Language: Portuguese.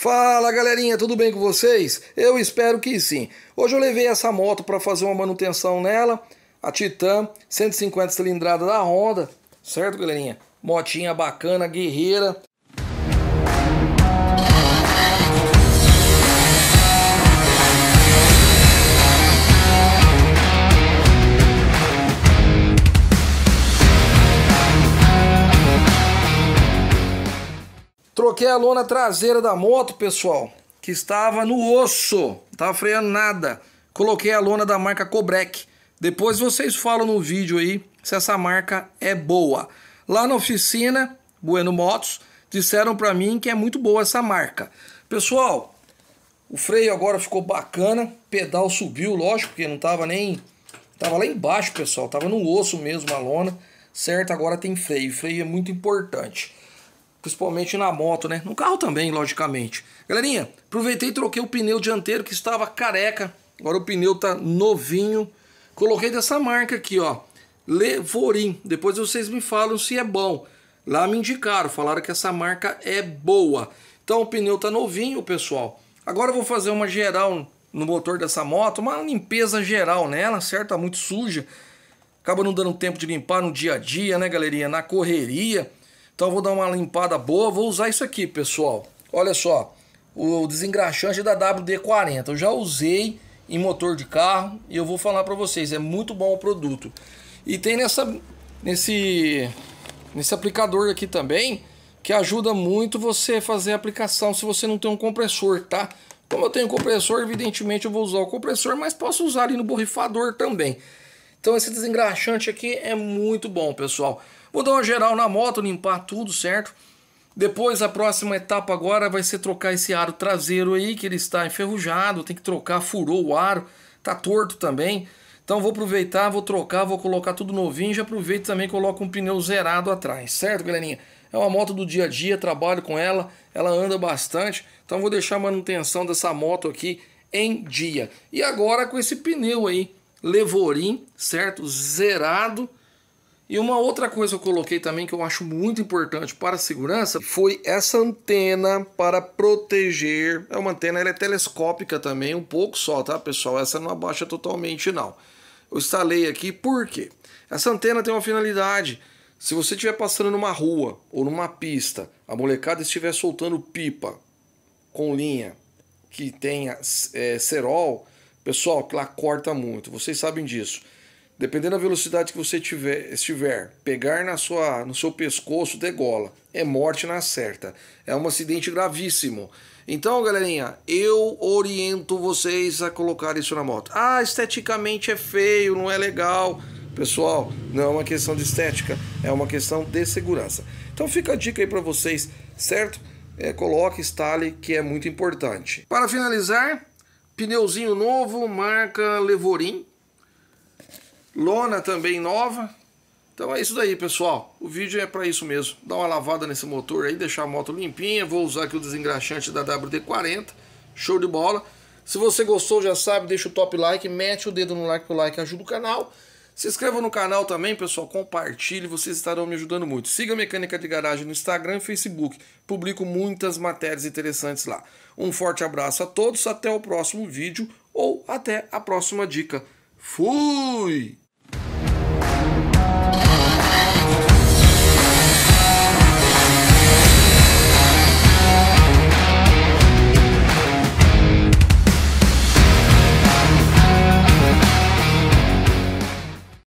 Fala galerinha, tudo bem com vocês? Eu espero que sim. Hoje eu levei essa moto para fazer uma manutenção nela, a Titan 150 cilindrada da Honda, certo galerinha? Motinha bacana, guerreira, Troquei a lona traseira da moto, pessoal, que estava no osso, não estava freando nada. Coloquei a lona da marca Cobrec. Depois vocês falam no vídeo aí se essa marca é boa. Lá na oficina, Bueno Motos, disseram para mim que é muito boa essa marca. Pessoal, o freio agora ficou bacana, pedal subiu, lógico, porque não estava nem... Tava lá embaixo, pessoal, tava no osso mesmo a lona, certo? Agora tem freio, freio é muito importante principalmente na moto, né? No carro também, logicamente. Galerinha, aproveitei e troquei o pneu dianteiro que estava careca. Agora o pneu tá novinho. Coloquei dessa marca aqui, ó. Levorim. Depois vocês me falam se é bom. Lá me indicaram, falaram que essa marca é boa. Então o pneu tá novinho, pessoal. Agora eu vou fazer uma geral no motor dessa moto, uma limpeza geral nela, certo? Tá muito suja. Acaba não dando tempo de limpar no dia a dia, né, galerinha? Na correria. Então vou dar uma limpada boa, vou usar isso aqui, pessoal. Olha só, o desengraxante da WD-40. Eu já usei em motor de carro e eu vou falar para vocês, é muito bom o produto. E tem nessa, nesse, nesse aplicador aqui também, que ajuda muito você fazer a aplicação se você não tem um compressor, tá? Como eu tenho compressor, evidentemente eu vou usar o compressor, mas posso usar ali no borrifador também. Então esse desengraxante aqui é muito bom, pessoal. Vou dar uma geral na moto, limpar tudo, certo? Depois a próxima etapa agora vai ser trocar esse aro traseiro aí, que ele está enferrujado, tem que trocar, furou o aro, tá torto também. Então vou aproveitar, vou trocar, vou colocar tudo novinho, já aproveito também coloco um pneu zerado atrás, certo, galerinha? É uma moto do dia a dia, trabalho com ela, ela anda bastante, então vou deixar a manutenção dessa moto aqui em dia. E agora com esse pneu aí, levorim, certo? Zerado. E uma outra coisa que eu coloquei também que eu acho muito importante para a segurança foi essa antena para proteger. É uma antena, ela é telescópica também, um pouco só, tá, pessoal? Essa não abaixa totalmente, não. Eu instalei aqui porque essa antena tem uma finalidade. Se você estiver passando numa rua ou numa pista, a molecada estiver soltando pipa com linha que tenha é, cerol, Pessoal, que lá corta muito, vocês sabem disso. Dependendo da velocidade que você tiver, estiver, pegar na sua, no seu pescoço degola. É morte na certa. É um acidente gravíssimo. Então, galerinha, eu oriento vocês a colocar isso na moto. Ah, esteticamente é feio, não é legal. Pessoal, não é uma questão de estética, é uma questão de segurança. Então fica a dica aí para vocês, certo? É, coloque, instale, que é muito importante. Para finalizar, Pneuzinho novo, marca Levorim. Lona também nova. Então é isso daí, pessoal. O vídeo é para isso mesmo. Dá uma lavada nesse motor aí, deixar a moto limpinha. Vou usar aqui o desengraxante da WD-40. Show de bola. Se você gostou, já sabe, deixa o top like, mete o dedo no like, o like ajuda o canal. Se inscreva no canal também, pessoal, compartilhe, vocês estarão me ajudando muito. Siga a Mecânica de Garagem no Instagram e Facebook, publico muitas matérias interessantes lá. Um forte abraço a todos, até o próximo vídeo ou até a próxima dica. Fui!